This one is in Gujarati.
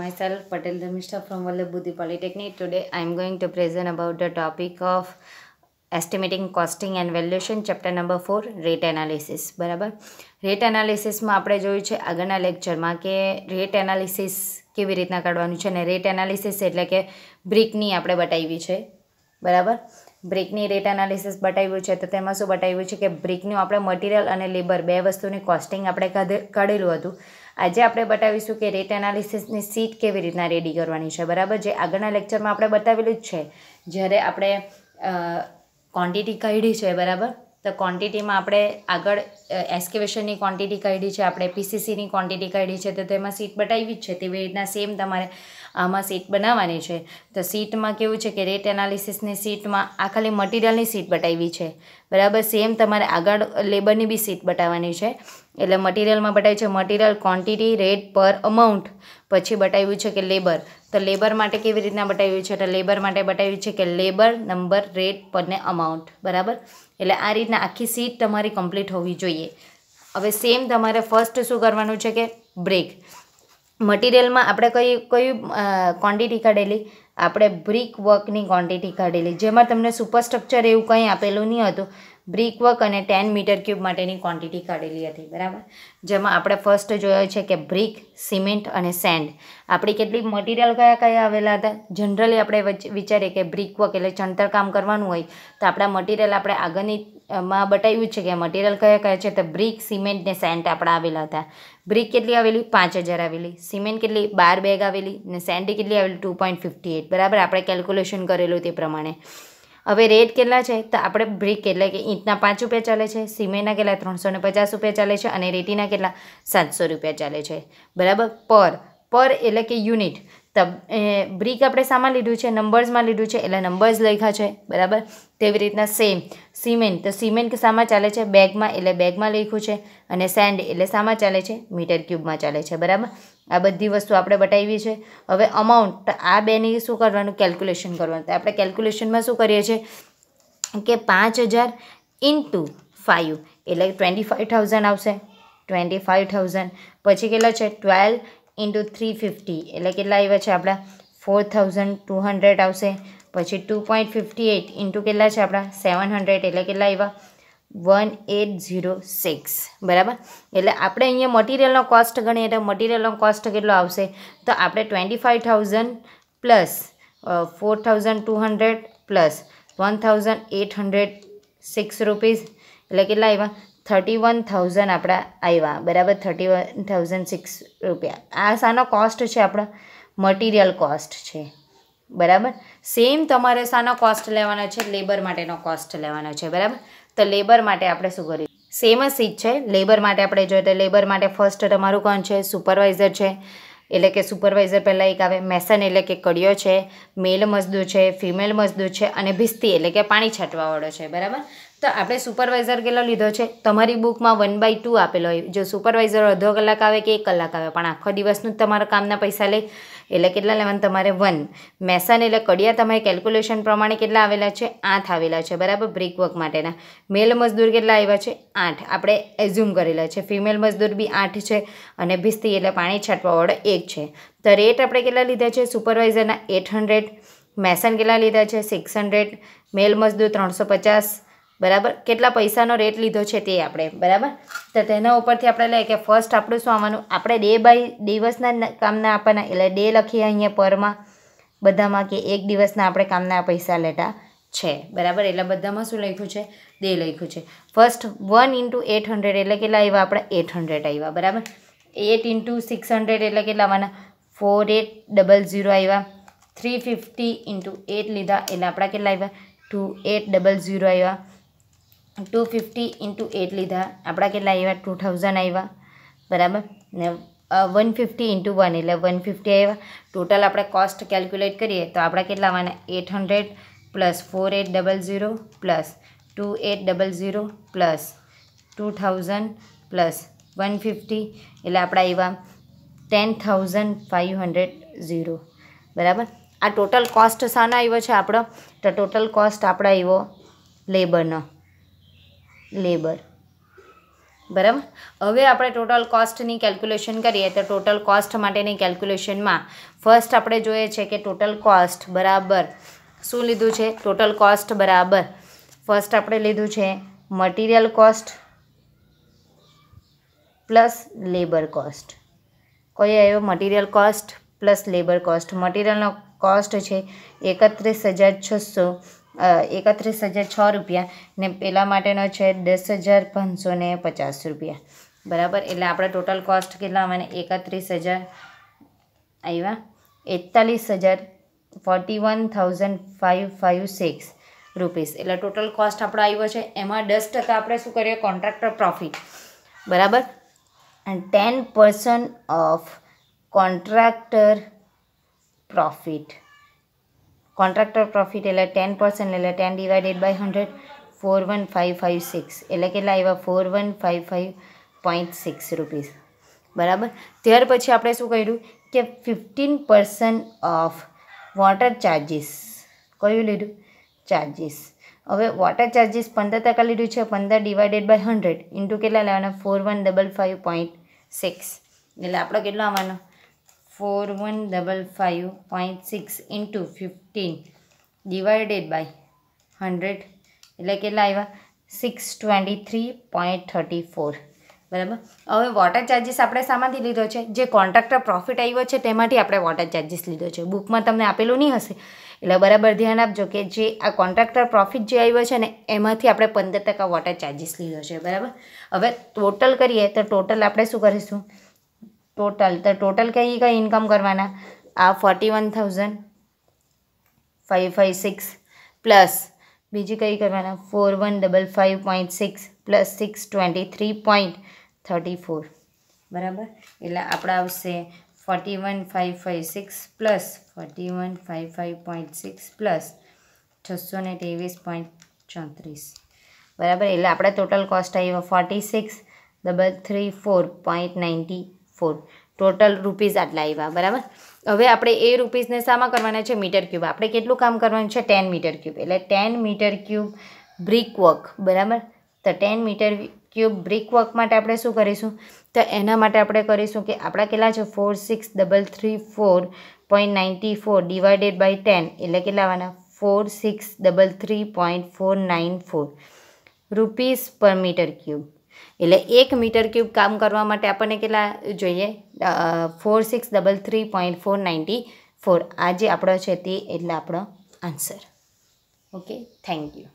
myself Patel Dhamishta from Vallabhudhi Polytechnic. Today I am going to present about the topic of estimating costing and valuation chapter number four rate analysis બરાબર રેટ એનાલિસિસમાં આપણે જોયું છે આગળના લેક્ચરમાં કે રેટ એનાલિસિસ કેવી રીતના કાઢવાનું છે અને રેટ એનાલિસિસ એટલે કે બ્રિકની આપણે બતાવી છે બરાબર બ્રિકની રેટ એનાલિસિસ બતાવ્યું છે તો તેમાં શું બતાવ્યું છે કે બ્રિકનું આપણે મટીરિયલ અને લેબર બે વસ્તુની કોસ્ટિંગ આપણે કાઢેલું હતું આજે આપણે બતાવીશું કે રેટ એનાલિસિસની સીટ કેવી રીતના રેડી કરવાની છે બરાબર જે આગળના લેક્ચરમાં આપણે બતાવેલું જ છે જ્યારે આપણે ક્વોન્ટિટી કાઢી છે બરાબર તો ક્વોન્ટિટીમાં આપણે આગળ એસ્કેવેશનની ક્વોન્ટિટી કાઢી છે આપણે પીસીસીની ક્વોન્ટિટી કાઢી છે તો તેમાં સીટ બતાવી જ છે તેવી રીતના સેમ તમારે આમાં સીટ બનાવવાની છે તો સીટમાં કેવું છે કે રેટ એનાલિસિસની સીટમાં આ ખાલી મટીરિયલની સીટ બતાવી છે બરાબર સેમ તમારે આગળ લેબરની બી સીટ બતાવવાની છે એટલે મટીરિયલમાં બતાવ્યું છે મટીરિયલ ક્વોન્ટિટી રેટ પર અમાઉન્ટ પછી બતાવ્યું છે કે લેબર તો લેબર માટે કેવી રીતના બતાવ્યું છે તો લેબર માટે બતાવ્યું છે કે લેબર નંબર રેટ પર ને અમાઉન્ટ બરાબર એટલે આ રીતના આખી સીટ તમારી કમ્પ્લીટ હોવી જોઈએ હવે સેમ તમારે ફર્સ્ટ શું કરવાનું છે કે બ્રેક મટીરિયલમાં આપણે કઈ કઈ ક્વોન્ટિટી કાઢેલી આપણે બ્રિક વર્કની ક્વોન્ટિટી કાઢેલી જેમાં તમને સુપરસ્ટ્રક્ચર એવું કંઈ આપેલું નહીં હતું બ્રિકવર્ક અને ટેન મીટર ક્યુબ માટેની ક્વોન્ટિટી કાઢેલી હતી બરાબર જેમાં આપણે ફર્સ્ટ જોયો છે કે બ્રિક સિમેન્ટ અને સેન્ડ આપણી કેટલી મટીરિયલ કયા કયા આવેલા હતા જનરલી આપણે વિચારીએ કે બ્રિકવર્ક એટલે ચણતરકામ કરવાનું હોય તો આપણા મટીરિયલ આપણે આગળની માં બતાવ્યું છે કે મટીરિયલ કયા કયા છે તો બ્રિક સિમેન્ટ ને સેન્ટ આપણા આવેલા હતા બ્રિક કેટલી આવેલી પાંચ હજાર આવેલી સિમેન્ટ કેટલી બાર બેગ આવેલી ને સેન્ડ કેટલી આવેલી ટુ પોઈન્ટ ફિફ્ટી એટ બરાબર આપણે કેલ્ક્યુલેશન કરેલું તે પ્રમાણે હવે રેટ કેટલા છે તો આપણે બ્રિક એટલે કે ઈંટના પાંચ રૂપિયા ચાલે છે સિમેન્ટના કેટલા ત્રણસો પચાસ રૂપિયા ચાલે છે અને રેટીના કેટલા સાતસો રૂપિયા ચાલે છે બરાબર પર પર એટલે કે યુનિટ તબ બ્રિક આપણે શામાં લીધું છે નંબર્સમાં લીધું છે એટલે નંબર્સ લખ્યા છે બરાબર તેવી રીતના સેમ સિમેન્ટ તો સિમેન્ટ શામાં ચાલે છે બેગમાં એટલે બેગમાં લખ્યું છે અને સેન્ડ એટલે શામાં ચાલે છે મીટર ક્યુબમાં ચાલે છે બરાબર આ બધી વસ્તુ આપણે બતાવી છે હવે અમાઉન્ટ આ બેની શું કરવાનું કેલ્ક્યુલેશન કરવાનું તો આપણે કેલ્ક્યુલેશનમાં શું કરીએ છીએ કે પાંચ હજાર ઇન્ટુ ફાઇવ એટલે ટ્વેન્ટી ફાઇવ થાઉઝન્ડ આવશે ટ્વેન્ટી ફાઇવ થાઉઝન્ડ પછી કેટલા છે ટ્વેલ્વ ઇન્ટુ થ્રી ફિફ્ટી એટલે કેટલા આવ્યા છે આપણા ફોર થાઉઝન્ડ ટુ હંડ્રેડ આવશે પછી two point fifty eight into કેટલા છે આપણા સેવન હંડ્રેડ એટલે કેટલા આવ્યા વન એટ ઝીરો સિક્સ બરાબર એટલે આપણે અહીંયા મટીરિયલનો કોસ્ટ ગણીએ તો મટીરિયલનો કોસ્ટ કેટલો આવશે તો આપણે twenty five thousand plus four thousand two hundred plus one thousand eight hundred six rupees એટલે કેટલા આવ્યા થર્ટી વન થાઉઝન્ડ આપણા આવ્યા બરાબર થર્ટી વન થાઉઝન્ડ સિક્સ રૂપિયા આ શાનો કોસ્ટ છે આપણા મટીરિયલ કોસ્ટ છે બરાબર સેમ તમારે શાનો કોસ્ટ લેવાનો છે લેબર માટેનો કોસ્ટ લેવાનો છે બરાબર તો લેબર માટે આપણે શું કરીએ સેમ જ સીટ છે લેબર માટે આપણે જોઈએ તો લેબર માટે ફર્સ્ટ તમારું કોણ છે સુપરવાઇઝર છે એટલે કે સુપરવાઇઝર પહેલાં એક આવે મેસન એટલે કે કડિયો છે મેલ મજદૂર છે ફિમેલ મજદૂર છે અને ભિસ્તી એટલે કે પાણી છાંટવાવાળો છે બરાબર તો આપણે સુપરવાઇઝર કેટલો લીધો છે તમારી બુકમાં વન બાય ટુ આપેલો હોય જો સુપરવાઇઝર અડધો કલાક આવે કે એક કલાક આવે પણ આખો દિવસનું જ તમારા કામના પૈસા લે એટલે કેટલા લેવાનું તમારે વન મેસન એટલે કડિયા તમારે કેલ્ક્યુલેશન પ્રમાણે કેટલા આવેલા છે આઠ આવેલા છે બરાબર બ્રેકવર્ક માટેના મેલ મજદૂર કેટલા આવ્યા છે આઠ આપણે એઝ્યુમ કરેલા છે ફિમેલ મજદૂર બી આઠ છે અને ભીસ્તી એટલે પાણી છાંટવાવાળો એક છે તો રેટ આપણે કેટલા લીધા છે સુપરવાઇઝરના એટ હંડ્રેડ મેસન કેટલા લીધા છે સિક્સ હંડ્રેડ મેલ મજદૂર ત્રણસો પચાસ બરાબર કેટલા પૈસાનો રેટ લીધો છે તે આપણે બરાબર તો તેના ઉપરથી આપણે લઈએ કે ફર્સ્ટ આપણું શું આવવાનું આપણે ડે બાય દિવસના કામના આપવાના એટલે ડે લખીએ અહીંયા પરમાં બધામાં કે એક દિવસના આપણે કામના પૈસા લેતા છે બરાબર એટલે બધામાં શું લખ્યું છે ડે લખ્યું છે first one into eight hundred એટલે કેટલા આવ્યા આપણે એટ હંડ્રેડ આવ્યા બરાબર એટ ઇન્ટુ સિક્સ હંડ્રેડ એટલે કેટલા આવવાના ફોર એટ ડબલ ઝીરો આવ્યા થ્રી ફિફ્ટી ઇન્ટુ એટ લીધા એટલે આપણા કેટલા આવ્યા ટુ એટ ડબલ ઝીરો આવ્યા ટુ ફિફ્ટી ઇન્ટુ એટ લીધા આપણા કેટલા આવ્યા ટુ થાઉઝન્ડ આવ્યા બરાબર ને વન ફિફ્ટી ઇન્ટુ વન એટલે વન ફિફ્ટી આવ્યા ટોટલ આપણે કોસ્ટ કેલ્ક્યુલેટ કરીએ તો આપણા કેટલા આવવાના eight hundred plus four eight double zero plus two eight double zero plus two thousand plus one fifty એટલે આપણા આવ્યા ten thousand five hundred zero બરાબર આ ટોટલ કોસ્ટ શાનો આવ્યો છે આપણો તો ટોટલ કોસ્ટ આપણા આવ્યો લેબરનો લેબર બરાબર હવે આપણે ટોટલ કોસ્ટની કેલ્ક્યુલેશન કરીએ તો ટોટલ કોસ્ટ માટેની કેલ્ક્યુલેશનમાં ફર્સ્ટ આપણે જોઈએ છે કે ટોટલ કોસ્ટ બરાબર શું લીધું છે ટોટલ કોસ્ટ બરાબર ફર્સ્ટ આપણે લીધું છે material cost plus labour cost કોઈ આવ્યો material cost plus labour cost મટીરિયલનો કોસ્ટ છે એકત્રીસ હજાર છસો એકત્રીસ હજાર છ રૂપિયા ને પેલા માટેનો છે દસ હજાર પાંચસો ને પચાસ રૂપિયા બરાબર એટલે આપણે ટોટલ કોસ્ટ કેટલા મને એકત્રીસ હજાર આવ્યા એકતાલીસ હજાર forty one thousand five five six rupees એટલે ટોટલ કોસ્ટ આપણો આવ્યો છે એમાં દસ ટકા આપણે શું કરીએ કોન્ટ્રાક્ટર પ્રોફિટ બરાબર ten percent of contractor profit contractor profit એટલે ટેન પર્સન્ટ એટલે ten divided by hundred four one five five six એટલે કેટલા આવ્યા four one five five point six rupees બરાબર ત્યાર પછી આપણે શું કર્યું કે fifteen percent of water charges કયું લીધું ચાર્જિસ હવે વોટર ચાર્જિસ પંદર ટકા લીધું છે પંદર ડિવાઇડેડ બાય હંડ્રેડ ઇન્ટુ કેટલા લેવાના four one double five point six એટલે આપણો કેટલો આવવાનો four one double five point six into fifteen divided by hundred એટલે કેટલા આવ્યા six twenty three point thirty four બરાબર હવે વોટર ચાર્જિસ આપણે શામાંથી લીધો છે જે કોન્ટ્રાક્ટર પ્રોફિટ આવ્યો છે તેમાંથી આપણે વોટર ચાર્જિસ લીધો છે બુકમાં તમને આપેલું નહીં હશે એટલે બરાબર ધ્યાન આપજો કે જે આ કોન્ટ્રાક્ટર પ્રોફિટ જે આવ્યો છે ને એમાંથી આપણે પંદર ટકા વોટર ચાર્જીસ લીધો છે બરાબર હવે ટોટલ કરીએ તો ટોટલ આપણે શું કરીશું टोटल तो टोटल कहीं का इनकम करवाना आप forty one thousand five five six plus બીજી કઈ કરવાના four one double five point six plus six twenty three point thirty four બરાબર એટલે આપણે આવશે forty one five five six plus forty one five five point six plus છસો ને ત્રેવીસ પોઈન્ટ ચોત્રીસ બરાબર એટલે આપણે ટોટલ કોસ્ટ આવ્યો forty six double three four point ninety four total rupees આટલા આવ્યા બરાબર હવે આપણે એ રૂપીઝને શામાં કરવાના છે મીટર ક્યુબ આપણે કેટલું કામ કરવાનું છે ટેન મીટર ક્યુબ એટલે ten metre cube brick work બરાબર તો ten metre cube brick work માટે આપણે શું કરીશું તો એના માટે આપણે કરીશું કે આપણા કેટલા છે four six double three four point ninety four divided by ten એટલે કેટલા આવવાના four six double three point four nine four rupees પર મીટર ક્યુબ એટલે એક મીટર ક્યુબ કામ કરવા માટે આપણને કેટલા જોઈએ four six double three point four ninety four આ જે આપણો છે તે એટલે આપણો આન્સર ઓકે થેન્ક યુ